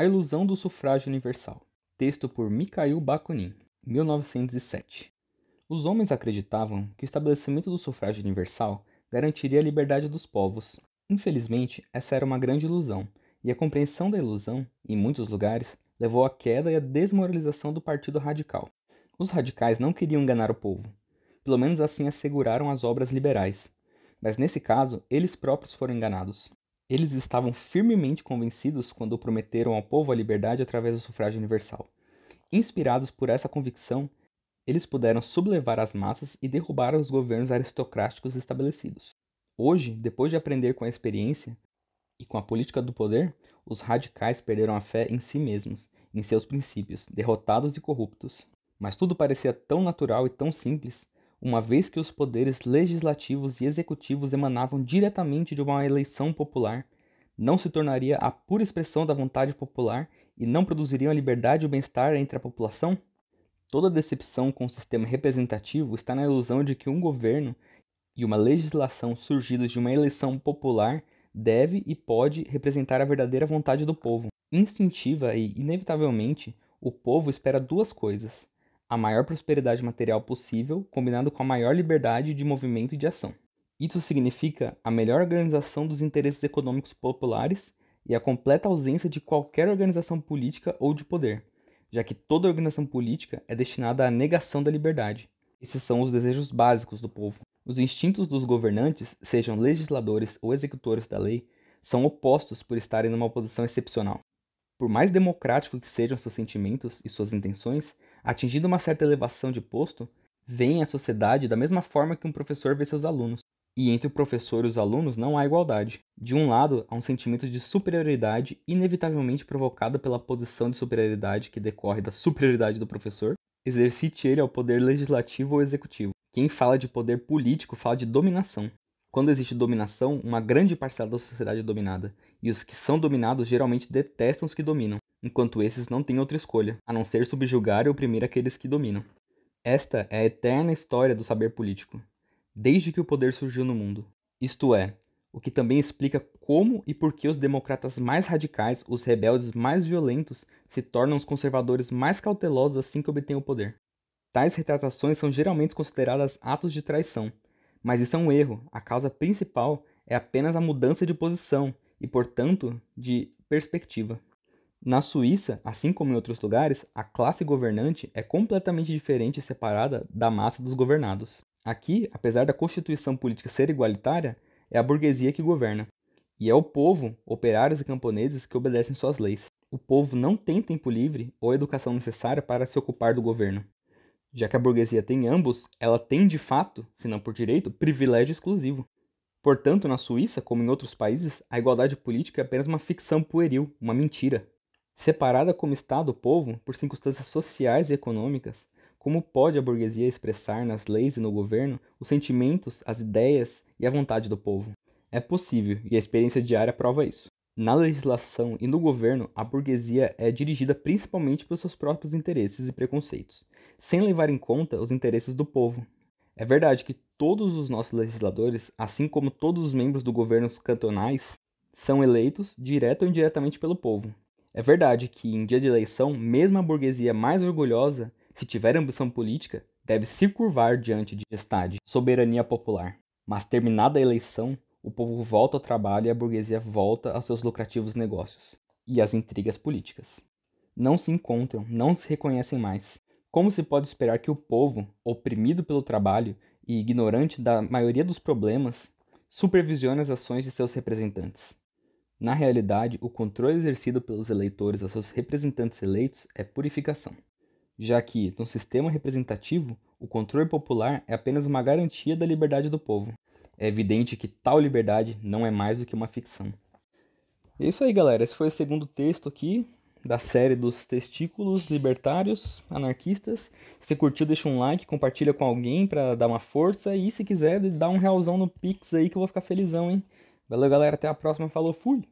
A Ilusão do Sufrágio Universal. Texto por Mikhail Bakunin, 1907. Os homens acreditavam que o estabelecimento do sufrágio universal garantiria a liberdade dos povos. Infelizmente, essa era uma grande ilusão, e a compreensão da ilusão, em muitos lugares, levou à queda e à desmoralização do Partido Radical. Os radicais não queriam enganar o povo. Pelo menos assim asseguraram as obras liberais. Mas nesse caso, eles próprios foram enganados. Eles estavam firmemente convencidos quando prometeram ao povo a liberdade através do sufrágio universal. Inspirados por essa convicção, eles puderam sublevar as massas e derrubar os governos aristocráticos estabelecidos. Hoje, depois de aprender com a experiência e com a política do poder, os radicais perderam a fé em si mesmos, em seus princípios, derrotados e corruptos. Mas tudo parecia tão natural e tão simples uma vez que os poderes legislativos e executivos emanavam diretamente de uma eleição popular, não se tornaria a pura expressão da vontade popular e não produziriam a liberdade e o bem-estar entre a população? Toda decepção com o sistema representativo está na ilusão de que um governo e uma legislação surgidos de uma eleição popular deve e pode representar a verdadeira vontade do povo. Instintiva e inevitavelmente, o povo espera duas coisas: a maior prosperidade material possível, combinado com a maior liberdade de movimento e de ação. Isso significa a melhor organização dos interesses econômicos populares e a completa ausência de qualquer organização política ou de poder, já que toda organização política é destinada à negação da liberdade. Esses são os desejos básicos do povo. Os instintos dos governantes, sejam legisladores ou executores da lei, são opostos por estarem numa posição excepcional por mais democrático que sejam seus sentimentos e suas intenções, atingindo uma certa elevação de posto, veem a sociedade da mesma forma que um professor vê seus alunos. E entre o professor e os alunos não há igualdade. De um lado, há um sentimento de superioridade inevitavelmente provocado pela posição de superioridade que decorre da superioridade do professor, exercite ele ao poder legislativo ou executivo. Quem fala de poder político fala de dominação. Quando existe dominação, uma grande parcela da sociedade é dominada, e os que são dominados geralmente detestam os que dominam, enquanto esses não têm outra escolha, a não ser subjugar e oprimir aqueles que dominam. Esta é a eterna história do saber político, desde que o poder surgiu no mundo. Isto é, o que também explica como e por que os democratas mais radicais, os rebeldes mais violentos, se tornam os conservadores mais cautelosos assim que obtêm o poder. Tais retratações são geralmente consideradas atos de traição, mas isso é um erro. A causa principal é apenas a mudança de posição e, portanto, de perspectiva. Na Suíça, assim como em outros lugares, a classe governante é completamente diferente e separada da massa dos governados. Aqui, apesar da constituição política ser igualitária, é a burguesia que governa. E é o povo, operários e camponeses, que obedecem suas leis. O povo não tem tempo livre ou educação necessária para se ocupar do governo. Já que a burguesia tem ambos, ela tem de fato, se não por direito, privilégio exclusivo. Portanto, na Suíça, como em outros países, a igualdade política é apenas uma ficção pueril, uma mentira. Separada como estado do povo por circunstâncias sociais e econômicas, como pode a burguesia expressar nas leis e no governo os sentimentos, as ideias e a vontade do povo? É possível, e a experiência diária prova isso. Na legislação e no governo, a burguesia é dirigida principalmente pelos seus próprios interesses e preconceitos, sem levar em conta os interesses do povo. É verdade que todos os nossos legisladores, assim como todos os membros do governos cantonais, são eleitos direta ou indiretamente pelo povo. É verdade que, em dia de eleição, mesmo a burguesia mais orgulhosa, se tiver ambição política, deve se curvar diante de gestade, soberania popular. Mas terminada a eleição, o povo volta ao trabalho e a burguesia volta aos seus lucrativos negócios e às intrigas políticas. Não se encontram, não se reconhecem mais. Como se pode esperar que o povo, oprimido pelo trabalho e ignorante da maioria dos problemas, supervisione as ações de seus representantes? Na realidade, o controle exercido pelos eleitores a seus representantes eleitos é purificação, já que, no sistema representativo, o controle popular é apenas uma garantia da liberdade do povo, é evidente que tal liberdade não é mais do que uma ficção. É isso aí, galera. Esse foi o segundo texto aqui da série dos testículos libertários anarquistas. Se curtiu, deixa um like, compartilha com alguém para dar uma força e se quiser, dá um realzão no Pix aí que eu vou ficar felizão, hein? Valeu, galera. Até a próxima. Falou, fui.